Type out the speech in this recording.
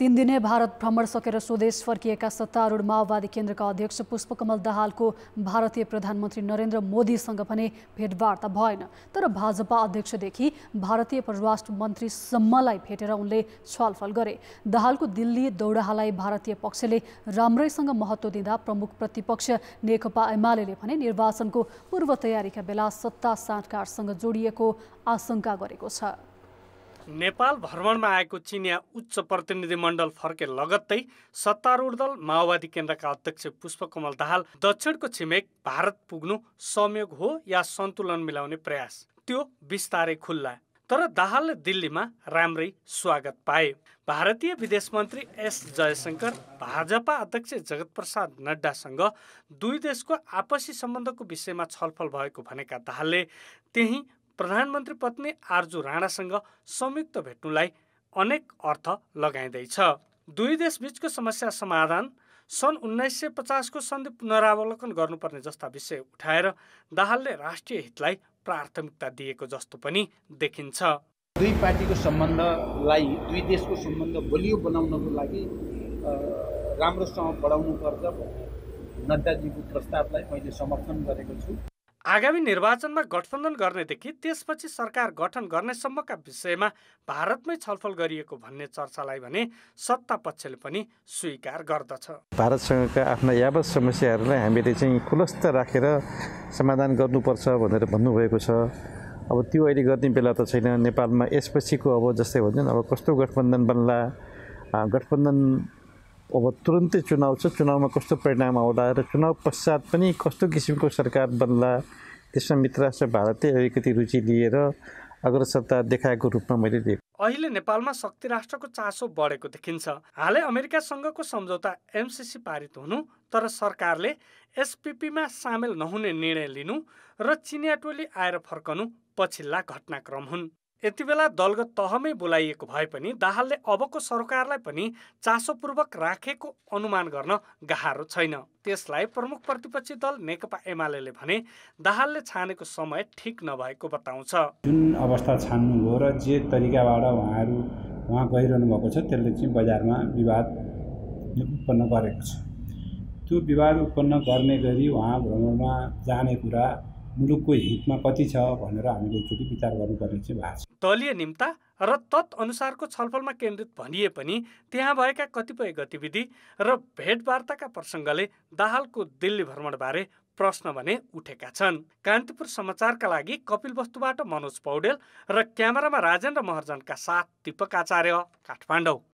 तीन दिने भारत भ्रमण सकेर स्वदेश फर्किएका सत्तारूढ माओवादी केन्द्रका अध्यक्ष पुष्पकमल दाहालको भारतीय प्रधानमन्त्री नरेन्द्र मोदीसँग पनि भेटवार्ता भएन तर भाजपा अध्यक्षदेखि भारतीय परराष्ट्र मन्त्रीसम्मलाई भेटेर उनले छलफल गरे दाहालको दिल्ली दौडाहालाई भारतीय पक्षले राम्रैसँग महत्त्व दिँदा प्रमुख प्रतिपक्ष नेकपा एमाले भने निर्वाचनको पूर्व तयारीका बेला सत्ता साँठकारसँग जोडिएको आशंका गरेको छ नेपाल भ्रमणमा आएको चिनिया उच्च प्रतिनिधिमण्डल फर्के लगत्तै सत्तारूढ दल माओवादी केन्द्रका अध्यक्ष पुष्पकमल दाहाल दक्षिणको छिमेक भारत पुग्नु संयोग हो या सन्तुलन मिलाउने प्रयास त्यो बिस्तारै खुल्ला तर दाहालले दिल्लीमा राम्रै स्वागत पाए भारतीय विदेश मन्त्री एस जयशङ्कर भाजपा अध्यक्ष जगत प्रसाद नड्डासँग दुई देशको आपसी सम्बन्धको विषयमा छलफल भएको भनेका दाहालले त्यही प्रधानमन्त्री पत्नी आर्जु राणासँग संयुक्त भेट्नुलाई अनेक अर्थ लगाइँदैछ दुई देशबीचको समस्या समाधान सन् उन्नाइस सय पचासको सन्धि पुनरावलोकन गर्नुपर्ने जस्ता विषय उठाएर दाहालले राष्ट्रिय हितलाई प्राथमिकता दिएको जस्तो पनि देखिन्छ दुई पार्टीको सम्बन्धलाई दुई देशको सम्बन्ध बलियो बनाउनको लागि राम्रोसँग बढाउनुपर्छ नड्डाजीको प्रस्तावलाई मैले समर्थन गरेको छु आगामी निर्वाचनमा गठबन्धन गर्नेदेखि त्यसपछि सरकार गठन गर्नेसम्मका विषयमा भारतमै छलफल गरिएको भन्ने चर्चालाई भने सत्ता पक्षले पनि स्वीकार गर्दछ भारतसँगका आफ्ना यावत समस्याहरूलाई हामीले चाहिँ खुलस्त राखेर समाधान गर्नुपर्छ भनेर भन्नुभएको छ अब त्यो अहिले गर्ने बेला त छैन नेपालमा यसपछिको अब जस्तै भन्छन् अब कस्तो गठबन्धन बन्ला गठबन्धन अब तुरन्तै चुनाव छ चुनावमा कस्तो परिणाम आउला र चुनाव पश्चात पनि कस्तो किसिमको सरकार बन्ला त्यसमा राष्ट्र भारतले अलिकति रुचि लिएर अग्रसरता देखाएको रूपमा मैले देखेँ अहिले नेपालमा शक्ति राष्ट्रको चासो बढेको देखिन्छ हालै अमेरिकासँगको सम्झौता एमसिसी पारित हुनु तर सरकारले एसपिपीमा सामेल नहुने निर्णय लिनु र चिनिया टोली आएर फर्कनु पछिल्ला घटनाक्रम हुन् यति बेला दलगत तहमै बोलाइएको भए पनि दाहालले अबको सरकारलाई पनि चासोपूर्वक राखेको अनुमान गर्न गाह्रो छैन त्यसलाई प्रमुख प्रतिपक्षी दल नेकपा एमाले भने दाहालले छानेको समय ठिक नभएको बताउँछ जुन अवस्था छान्नुभयो र जे तरिकाबाट उहाँहरू उहाँ गइरहनु भएको छ त्यसले चाहिँ बजारमा विवाद उत्पन्न गरेको छ त्यो विवाद उत्पन्न गर्ने गरी उहाँ भ्रमणमा जाने कुरा मुलुकको हितमा कति छ भनेर हामीले एकचोटि विचार गर्नुपर्ने चाहिँ भएको छ दलीय निम्ता र तत्अनुसारको छलफलमा केन्द्रित भनिए पनि त्यहाँ भएका कतिपय गतिविधि र भेटवार्ताका प्रसङ्गले दाहालको दिल्ली भ्रमणबारे प्रश्न भने उठेका छन् कान्तिपुर समाचारका लागि कपिल वस्तुबाट मनोज पौडेल र क्यामेरामा राजेन्द्र महर्जनका साथ दीपक आचार्य काठमाडौँ